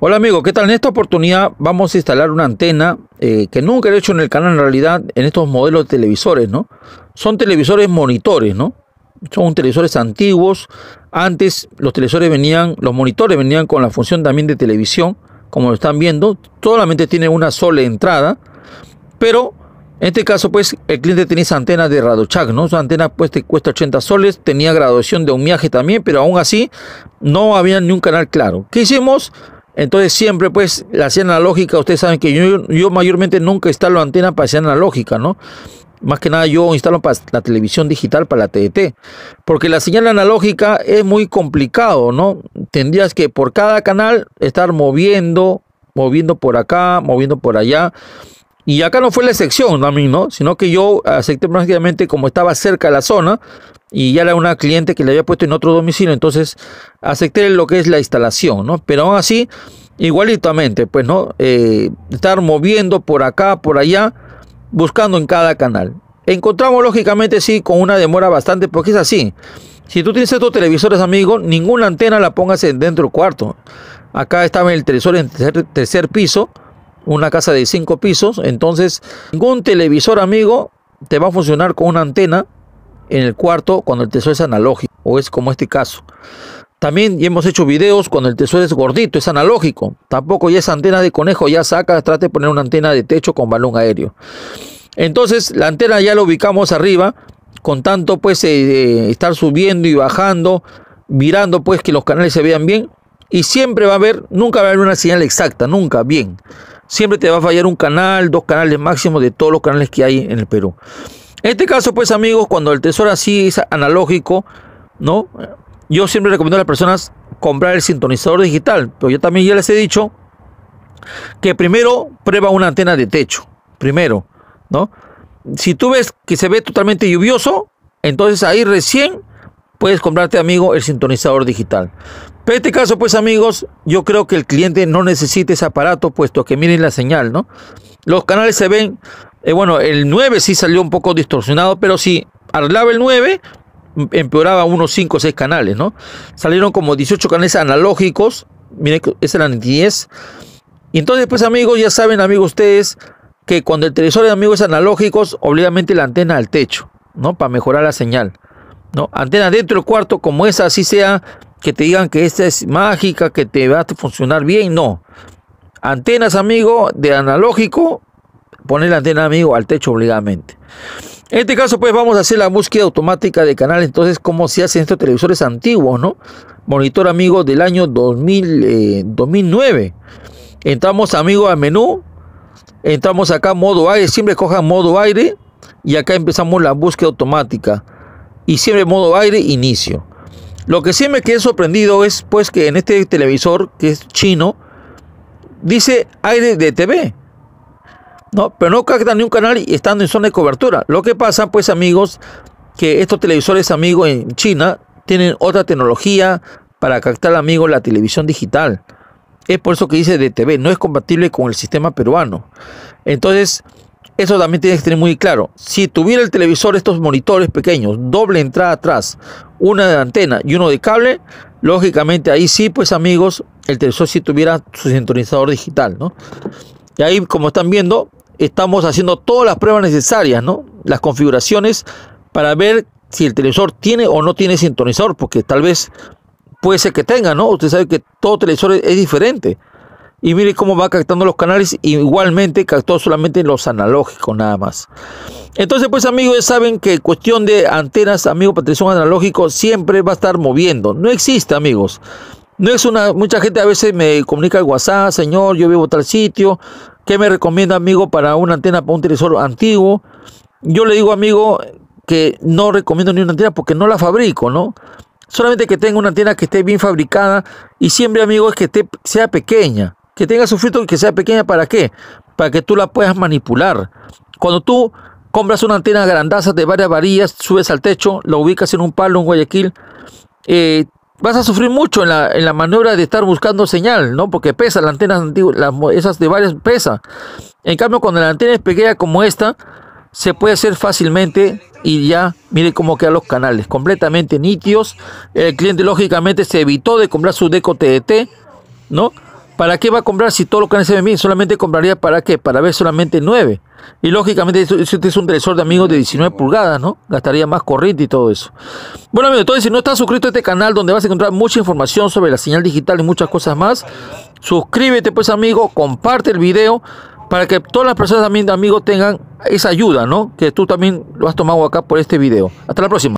Hola amigos, ¿qué tal? En esta oportunidad vamos a instalar una antena eh, que nunca he hecho en el canal en realidad en estos modelos de televisores, ¿no? Son televisores monitores, ¿no? Son televisores antiguos. Antes los televisores venían, los monitores venían con la función también de televisión, como lo están viendo. Solamente tiene una sola entrada, pero en este caso pues el cliente tenía esa antena de Radochak, ¿no? Su antena pues te cuesta 80 soles, tenía graduación de un viaje también, pero aún así no había ni un canal claro. ¿Qué hicimos? Entonces siempre pues la señal analógica, ustedes saben que yo, mayormente nunca instalo antena para señal analógica, ¿no? Más que nada yo instalo para la televisión digital, para la TDT, porque la señal analógica es muy complicado, ¿no? Tendrías que por cada canal estar moviendo, moviendo por acá, moviendo por allá. Y acá no fue la excepción a mí ¿no? Sino que yo acepté prácticamente como estaba cerca de la zona, y ya era una cliente que le había puesto en otro domicilio, entonces acepté lo que es la instalación, ¿no? Pero aún así, igualitamente, pues, ¿no? Eh, estar moviendo por acá, por allá, buscando en cada canal. Encontramos, lógicamente, sí, con una demora bastante, porque es así. Si tú tienes estos televisores, amigo, ninguna antena la pongas dentro del cuarto. Acá estaba el televisor en tercer, tercer piso, una casa de cinco pisos, entonces ningún televisor, amigo, te va a funcionar con una antena en el cuarto cuando el tesoro es analógico, o es como este caso. También hemos hecho videos cuando el tesoro es gordito, es analógico. Tampoco ya esa antena de conejo, ya saca, trate de poner una antena de techo con balón aéreo. Entonces la antena ya la ubicamos arriba, con tanto pues eh, estar subiendo y bajando, mirando pues que los canales se vean bien. Y siempre va a haber, nunca va a haber una señal exacta, nunca, bien. Siempre te va a fallar un canal, dos canales máximos de todos los canales que hay en el Perú. En este caso, pues amigos, cuando el tesoro así es analógico, ¿no? Yo siempre recomiendo a las personas comprar el sintonizador digital, pero yo también ya les he dicho que primero prueba una antena de techo, primero, ¿no? Si tú ves que se ve totalmente lluvioso, entonces ahí recién puedes comprarte, amigo, el sintonizador digital. Pero en este caso, pues amigos, yo creo que el cliente no necesita ese aparato, puesto que miren la señal, ¿no? Los canales se ven eh, bueno, el 9 sí salió un poco distorsionado, pero si arreglaba el 9, empeoraba unos 5 o 6 canales, ¿no? Salieron como 18 canales analógicos, miren, es eran 10. Y entonces, pues amigos, ya saben, amigos, ustedes, que cuando el televisor de amigos es analógicos, obviamente la antena al techo, ¿no? Para mejorar la señal, ¿no? Antena dentro del cuarto, como esa, así sea, que te digan que esta es mágica, que te va a funcionar bien, no. Antenas, amigo, de analógico, poner la antena, amigo, al techo obligadamente. En este caso, pues vamos a hacer la búsqueda automática de canal. Entonces, como se hacen estos televisores antiguos, no? Monitor, amigo, del año 2009. Eh, Entramos, amigo, al menú. Entramos acá, modo aire. Siempre cojan modo aire. Y acá empezamos la búsqueda automática. Y siempre modo aire, inicio. Lo que sí me quedé sorprendido es, pues, que en este televisor, que es chino, dice aire de TV. ¿no? Pero no captan ni un canal y estando en zona de cobertura. Lo que pasa, pues amigos, que estos televisores amigos en China tienen otra tecnología para captar amigos la televisión digital. Es por eso que dice DTV, no es compatible con el sistema peruano. Entonces, eso también tienes que tener muy claro. Si tuviera el televisor estos monitores pequeños, doble entrada atrás, una de antena y uno de cable, lógicamente ahí sí, pues amigos, el televisor sí tuviera su sintonizador digital, ¿no? Y ahí, como están viendo, estamos haciendo todas las pruebas necesarias, ¿no? Las configuraciones para ver si el televisor tiene o no tiene sintonizador, porque tal vez puede ser que tenga, ¿no? Usted sabe que todo televisor es, diferente. Y mire cómo va captando los canales, igualmente captó solamente los analógicos nada más. Entonces, pues amigos, saben que cuestión de antenas, amigo, protección analógico siempre va a estar moviendo. No existe, amigos. No es una, mucha gente a veces me comunica al WhatsApp, señor, yo vivo tal sitio, ¿Qué me recomienda, amigo, para una antena, para un televisor antiguo? Yo le digo, amigo, que no recomiendo ni una antena porque no la fabrico, ¿no? Solamente que tenga una antena que esté bien fabricada y siempre, amigo, es que sea pequeña. Que tenga su filtro y que sea pequeña, ¿para qué? Para que tú la puedas manipular. Cuando tú compras una antena grandaza de varias varillas, subes al techo, la ubicas en un palo, en Guayaquil, eh, vas a sufrir mucho en la, en maniobra de estar buscando señal, ¿no? Porque pesa, la antena las antenas esas de varias pesa. En cambio, cuando la antena es pequeña como esta, se puede hacer fácilmente y ya mire cómo quedan los canales, completamente nítidos. El cliente lógicamente se evitó de comprar su deco TDT, ¿no? ¿Para qué va a comprar si todo lo que necesita de mí? Solamente compraría para qué? Para ver solamente 9. Y lógicamente, si usted es un televisor de amigos de 19 pulgadas, ¿no? Gastaría más corriente y todo eso. Bueno, amigos, entonces si no estás suscrito a este canal donde vas a encontrar mucha información sobre la señal digital y muchas cosas más, suscríbete pues amigo, comparte el video para que todas las personas también, de amigos, tengan esa ayuda, ¿no? Que tú también lo has tomado acá por este video. Hasta la próxima.